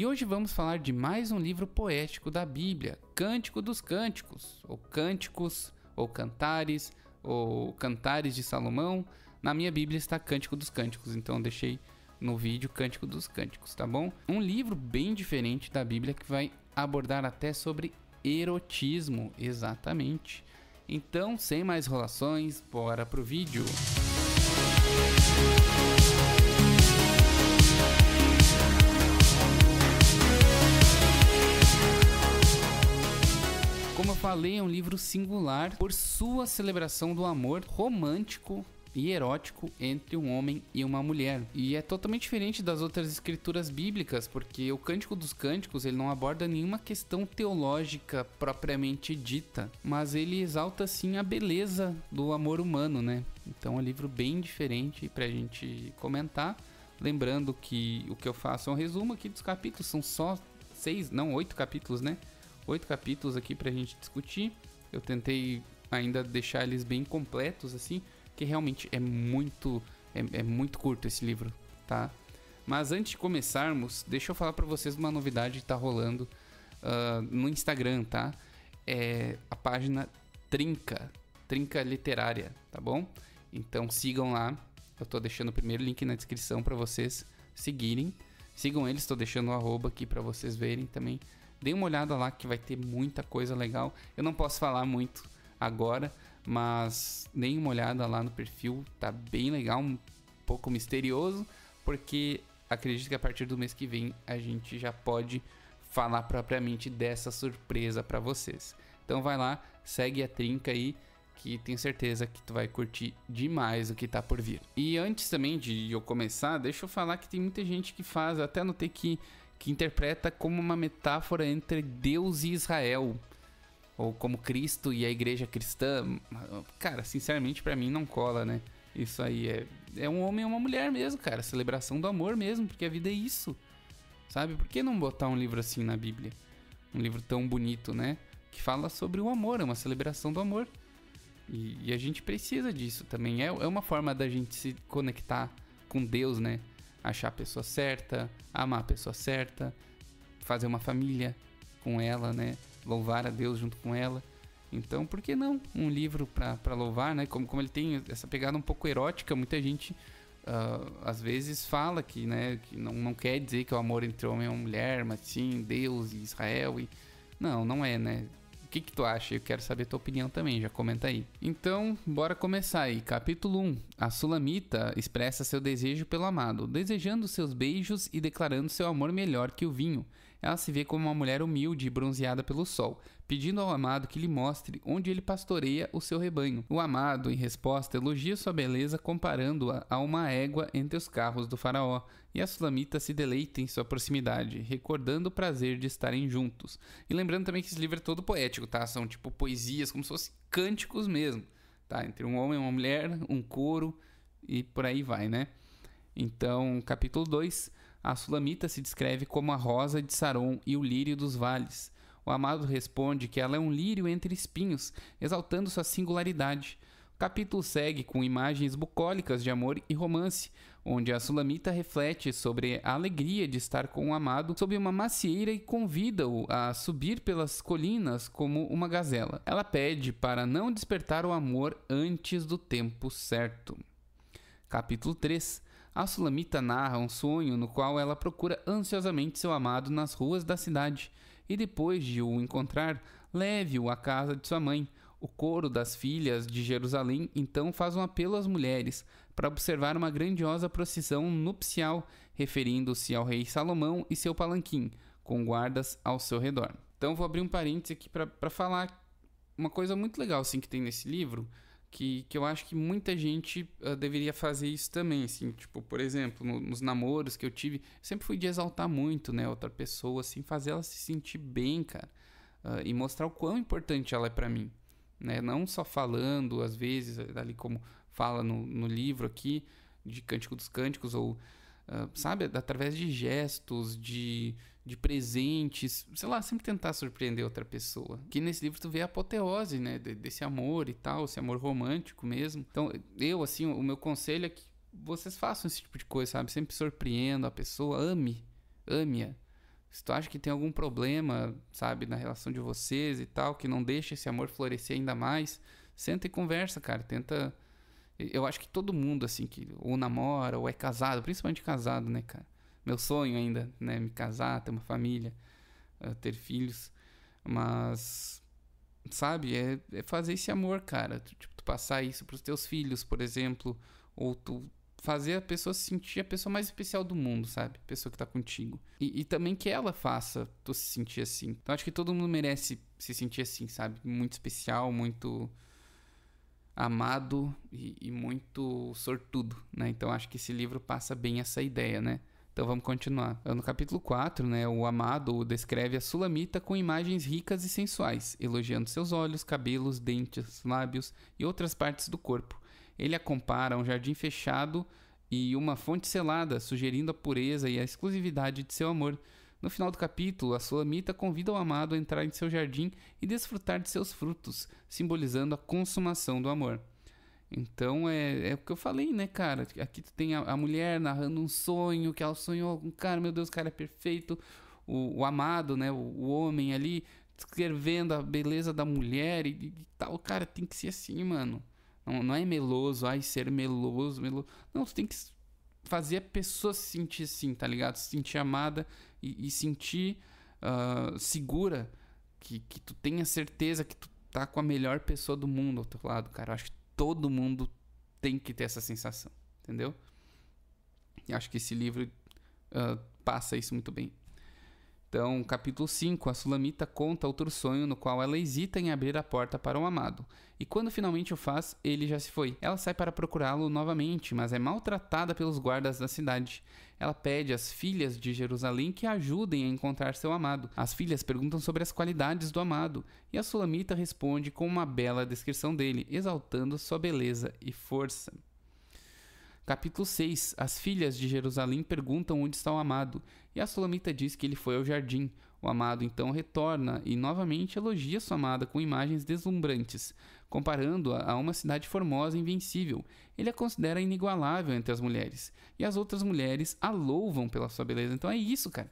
E hoje vamos falar de mais um livro poético da Bíblia, Cântico dos Cânticos, ou Cânticos, ou Cantares, ou Cantares de Salomão. Na minha Bíblia está Cântico dos Cânticos, então deixei no vídeo Cântico dos Cânticos, tá bom? Um livro bem diferente da Bíblia que vai abordar até sobre erotismo, exatamente. Então, sem mais enrolações, bora pro vídeo. Música Como eu falei, é um livro singular por sua celebração do amor romântico e erótico entre um homem e uma mulher. E é totalmente diferente das outras escrituras bíblicas, porque o Cântico dos Cânticos ele não aborda nenhuma questão teológica propriamente dita, mas ele exalta sim a beleza do amor humano, né? Então é um livro bem diferente para a gente comentar. Lembrando que o que eu faço é um resumo aqui dos capítulos, são só seis, não oito capítulos, né? oito capítulos aqui pra gente discutir. Eu tentei ainda deixar eles bem completos, assim, que realmente é muito, é, é muito curto esse livro, tá? Mas antes de começarmos, deixa eu falar para vocês uma novidade que tá rolando uh, no Instagram, tá? É a página Trinca, Trinca Literária, tá bom? Então sigam lá. Eu tô deixando o primeiro link na descrição para vocês seguirem. Sigam eles, estou deixando o um arroba aqui para vocês verem também. Dê uma olhada lá que vai ter muita coisa legal. Eu não posso falar muito agora, mas dê uma olhada lá no perfil, tá bem legal, um pouco misterioso, porque acredito que a partir do mês que vem a gente já pode falar propriamente dessa surpresa para vocês. Então vai lá, segue a trinca aí que tenho certeza que tu vai curtir demais o que tá por vir. E antes também de eu começar, deixa eu falar que tem muita gente que faz, até notei que que interpreta como uma metáfora entre Deus e Israel, ou como Cristo e a igreja cristã. Cara, sinceramente, para mim não cola, né? Isso aí é, é um homem e uma mulher mesmo, cara. Celebração do amor mesmo, porque a vida é isso. Sabe? Por que não botar um livro assim na Bíblia? Um livro tão bonito, né? Que fala sobre o amor, é uma celebração do amor. E, e a gente precisa disso também. É, é uma forma da gente se conectar com Deus, né? achar a pessoa certa, amar a pessoa certa, fazer uma família com ela, né? Louvar a Deus junto com ela. Então, por que não um livro para louvar, né? Como, como ele tem essa pegada um pouco erótica, muita gente uh, às vezes fala que, né, que não, não quer dizer que o amor entre homem e mulher, mas sim Deus e Israel. E... Não, não é, né? O que, que tu acha? Eu quero saber tua opinião também, já comenta aí. Então, bora começar aí. Capítulo 1. A Sulamita expressa seu desejo pelo amado, desejando seus beijos e declarando seu amor melhor que o vinho ela se vê como uma mulher humilde e bronzeada pelo sol, pedindo ao amado que lhe mostre onde ele pastoreia o seu rebanho. O amado, em resposta, elogia sua beleza comparando-a a uma égua entre os carros do faraó, e a sulamita se deleita em sua proximidade, recordando o prazer de estarem juntos. E lembrando também que esse livro é todo poético, tá? São tipo poesias, como se fossem cânticos mesmo, tá? Entre um homem e uma mulher, um coro e por aí vai, né? Então, capítulo 2 a Sulamita se descreve como a rosa de Saron e o lírio dos vales. O amado responde que ela é um lírio entre espinhos, exaltando sua singularidade. O capítulo segue com imagens bucólicas de amor e romance, onde a Sulamita reflete sobre a alegria de estar com o amado sob uma macieira e convida-o a subir pelas colinas como uma gazela. Ela pede para não despertar o amor antes do tempo certo. Capítulo 3 a sulamita narra um sonho no qual ela procura ansiosamente seu amado nas ruas da cidade e, depois de o encontrar, leve-o à casa de sua mãe. O coro das filhas de Jerusalém então faz um apelo às mulheres para observar uma grandiosa procissão nupcial, referindo-se ao rei Salomão e seu palanquim, com guardas ao seu redor. Então vou abrir um parênteses aqui para falar uma coisa muito legal assim, que tem nesse livro, que, que eu acho que muita gente uh, deveria fazer isso também, assim, tipo, por exemplo, no, nos namoros que eu tive, sempre fui de exaltar muito, né, outra pessoa, assim, fazer ela se sentir bem, cara, uh, e mostrar o quão importante ela é para mim, né, não só falando, às vezes, ali como fala no, no livro aqui, de Cântico dos Cânticos, ou ah, sabe, através de gestos, de, de presentes, sei lá, sempre tentar surpreender outra pessoa. Que nesse livro tu vê a apoteose, né, desse amor e tal, esse amor romântico mesmo. Então, eu, assim, o meu conselho é que vocês façam esse tipo de coisa, sabe? Sempre surpreenda a pessoa, ame, ame-a. Se tu acha que tem algum problema, sabe, na relação de vocês e tal, que não deixa esse amor florescer ainda mais, senta e conversa, cara. Tenta eu acho que todo mundo, assim, que ou namora ou é casado, principalmente casado, né, cara? Meu sonho ainda, né? Me casar, ter uma família, eh, ter filhos. Mas, sabe? É, é fazer esse amor, cara. Tipo, tu passar isso pros teus filhos, por exemplo. Ou tu fazer a pessoa se sentir a pessoa mais especial do mundo, sabe? pessoa que tá contigo. E, e, também que ela faça tu se sentir assim. Então acho que todo mundo merece se sentir assim, sabe? Muito especial, muito amado e, e muito sortudo, né? Então acho que esse livro passa bem essa ideia, né? Então vamos continuar. É no capítulo 4, né, o amado descreve a sulamita com imagens ricas e sensuais, elogiando seus olhos, cabelos, dentes, lábios e outras partes do corpo. Ele a compara a um jardim fechado e uma fonte selada, sugerindo a pureza e a exclusividade de seu amor. No final do capítulo, a Sulamita convida o amado a entrar em seu jardim e desfrutar de seus frutos, simbolizando a consumação do amor. Então é, é o que eu falei, né, cara? Aqui tu tem a, a mulher narrando um sonho que ela sonhou com um cara, meu Deus, o cara é perfeito. O, o amado, né? O, o, homem ali descrevendo a beleza da mulher e, e tal. Cara, tem que ser assim, mano. Não, não é meloso, ai, ser meloso, meloso. Não, tu tem que fazer a pessoa se sentir assim, tá ligado? Se sentir amada e, e sentir uh, segura. Que, que tu tenha certeza que tu tá com a melhor pessoa do mundo ao teu lado, cara. Eu acho que todo mundo tem que ter essa sensação, entendeu? E acho que esse livro uh, passa isso muito bem. Então, capítulo 5, a Sulamita conta outro sonho no qual ela hesita em abrir a porta para o amado. E quando finalmente o faz, ele já se foi. Ela sai para procurá-lo novamente, mas é maltratada pelos guardas da cidade. Ela pede às filhas de Jerusalém que ajudem a encontrar seu amado. As filhas perguntam sobre as qualidades do amado, e a Sulamita responde com uma bela descrição dele, exaltando sua beleza e força. Capítulo 6 As filhas de Jerusalém perguntam onde está o amado, e a Solamita diz que ele foi ao jardim. O amado então retorna e novamente elogia sua amada com imagens deslumbrantes, comparando-a a uma cidade formosa e invencível. Ele a considera inigualável entre as mulheres, e as outras mulheres a louvam pela sua beleza. Então é isso, cara.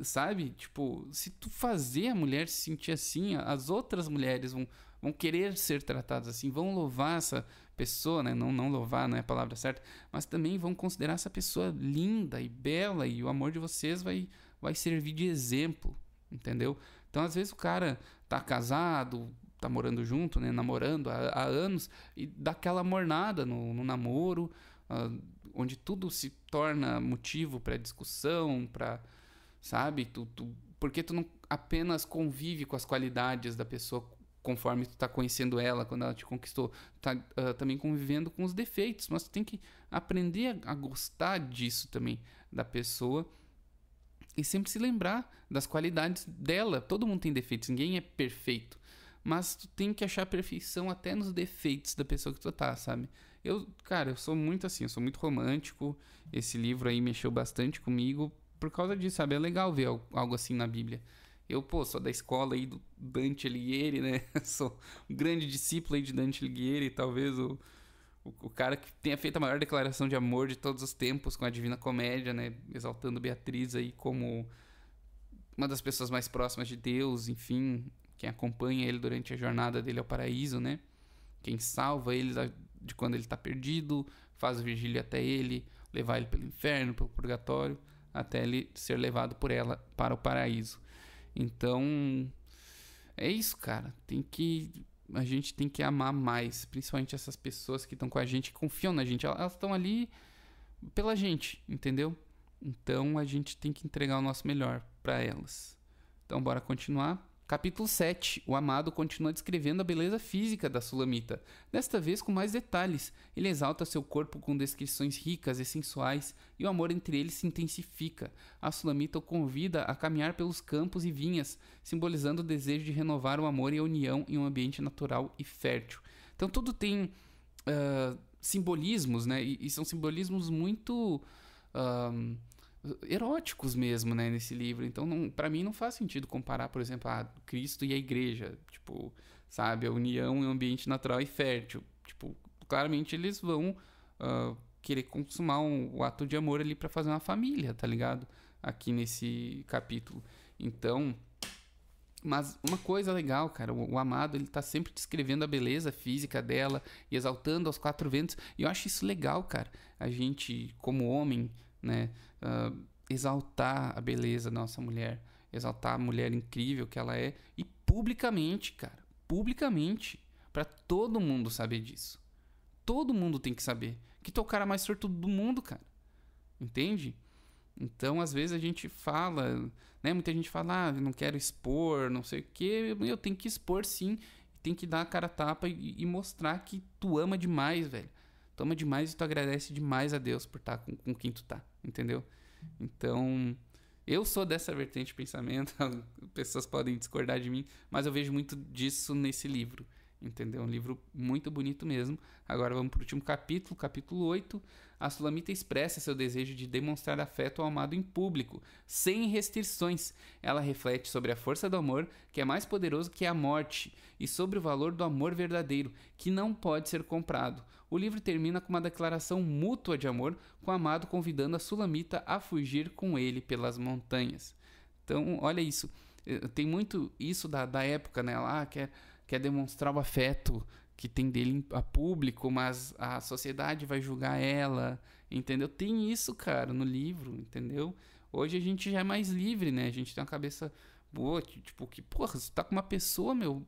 Sabe? Tipo, se tu fazer a mulher se sentir assim, as outras mulheres vão, vão querer ser tratadas assim, vão louvar essa pessoa, né? não, não louvar não é a palavra certa, mas também vão considerar essa pessoa linda e bela e o amor de vocês vai, vai servir de exemplo, entendeu? Então, às vezes o cara tá casado, tá morando junto, né? namorando há, há anos e dá aquela mornada no, no namoro, uh, onde tudo se torna motivo para discussão, para sabe, tu, tu, porque tu não apenas convive com as qualidades da pessoa conforme tu tá conhecendo ela, quando ela te conquistou, tá uh, também convivendo com os defeitos, mas tu tem que aprender a, a, gostar disso também da pessoa e sempre se lembrar das qualidades dela. Todo mundo tem defeitos, ninguém é perfeito, mas tu tem que achar perfeição até nos defeitos da pessoa que tu tá, sabe? Eu, cara, eu sou muito assim, eu sou muito romântico. Esse livro aí mexeu bastante comigo por causa disso, sabe? É legal ver algo assim na Bíblia eu, pô, sou da escola aí do Dante Alighieri, né? sou um grande discípulo aí de Dante Alighieri, talvez o, o, o, cara que tenha feito a maior declaração de amor de todos os tempos com a Divina Comédia, né? Exaltando Beatriz aí como uma das pessoas mais próximas de Deus, enfim, quem acompanha ele durante a jornada dele ao paraíso, né? Quem salva ele de quando ele está perdido, faz o vigília até ele, levar ele pelo inferno, pelo purgatório, até ele ser levado por ela para o paraíso. Então, é isso, cara. Tem que a gente tem que amar mais, principalmente essas pessoas que estão com a gente, que confiam na gente. Elas estão ali pela gente, entendeu? Então a gente tem que entregar o nosso melhor para elas. Então bora continuar. Capítulo 7. O amado continua descrevendo a beleza física da Sulamita. Desta vez com mais detalhes. Ele exalta seu corpo com descrições ricas e sensuais, e o amor entre eles se intensifica. A Sulamita o convida a caminhar pelos campos e vinhas, simbolizando o desejo de renovar o amor e a união em um ambiente natural e fértil. Então tudo tem uh, simbolismos, né? E, e, são simbolismos muito. Uh, eróticos mesmo, né, nesse livro. Então, não, para mim não faz sentido comparar, por exemplo, a Cristo e a igreja, tipo, sabe, a união e o ambiente natural e fértil. Tipo, claramente eles vão uh, querer consumar um, o ato de amor ali para fazer uma família, tá ligado? Aqui nesse capítulo. Então, mas uma coisa legal, cara, o, o, amado ele tá sempre descrevendo a beleza física dela e exaltando aos quatro ventos. E eu acho isso legal, cara. A gente, como homem, né? Uh, exaltar a beleza da nossa mulher, exaltar a mulher incrível que ela é e publicamente, cara, publicamente, para todo mundo saber disso. Todo mundo tem que saber que tu é o cara mais sortudo do mundo, cara. Entende? Então, às vezes a gente fala, né? Muita gente fala, ah, não quero expor, não sei o quê. Eu tenho que expor sim, tem que dar a cara a tapa e, e, mostrar que tu ama demais, velho. Tu ama demais e tu agradece demais a Deus por estar tá com, com quem tu tá entendeu? Então, eu sou dessa vertente de pensamento, pessoas podem discordar de mim, mas eu vejo muito disso nesse livro. Entendeu? Um livro muito bonito mesmo. Agora vamos para o último capítulo, capítulo 8. A Sulamita expressa seu desejo de demonstrar afeto ao amado em público, sem restrições. Ela reflete sobre a força do amor, que é mais poderoso que a morte, e sobre o valor do amor verdadeiro, que não pode ser comprado. O livro termina com uma declaração mútua de amor, com o amado convidando a Sulamita a fugir com ele pelas montanhas. Então, olha isso. Eh, tem muito isso da, da época, né? lá ah, que é quer demonstrar o afeto que tem dele a público, mas a sociedade vai julgar ela, entendeu? Tem isso, cara, no livro, entendeu? Hoje a gente já é mais livre, né? A gente tem uma cabeça boa, tipo, que, porra, você tu tá com uma pessoa, meu.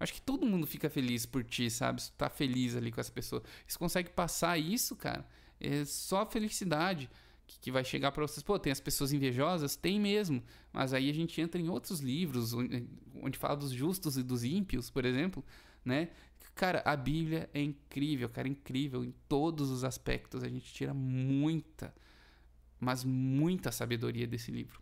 Acho que todo mundo fica feliz por ti, sabe? Você tu tá feliz ali com essa pessoa. Você consegue passar isso, cara, é só felicidade que, que vai chegar para vocês. Pô, tem as pessoas invejosas? Tem mesmo. Mas aí a gente entra em outros livros, onde, eh, onde fala dos justos e dos ímpios, por exemplo, né? Cara, a Bíblia é incrível, cara, é incrível em todos os aspectos. A gente tira muita, mas muita sabedoria desse livro.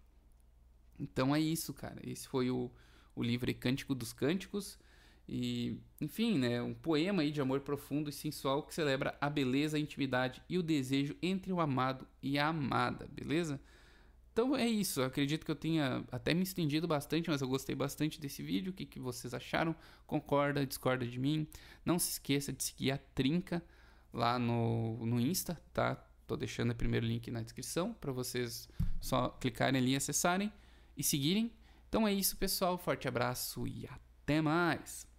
Então é isso, cara. Esse foi o, o livro Cântico dos Cânticos. E, enfim, né, um poema aí de amor profundo e sensual que celebra a beleza, a intimidade e o desejo entre o amado e a amada, beleza? Então é isso, eu acredito que eu tenha até me estendido bastante, mas eu gostei bastante desse vídeo. O que, que vocês acharam? Concorda, discorda de mim? Não se esqueça de seguir a Trinca lá no, no Insta, tá? Tô deixando o primeiro link na descrição para vocês só clicarem ali, acessarem e seguirem. Então é isso, pessoal. Forte abraço e até mais!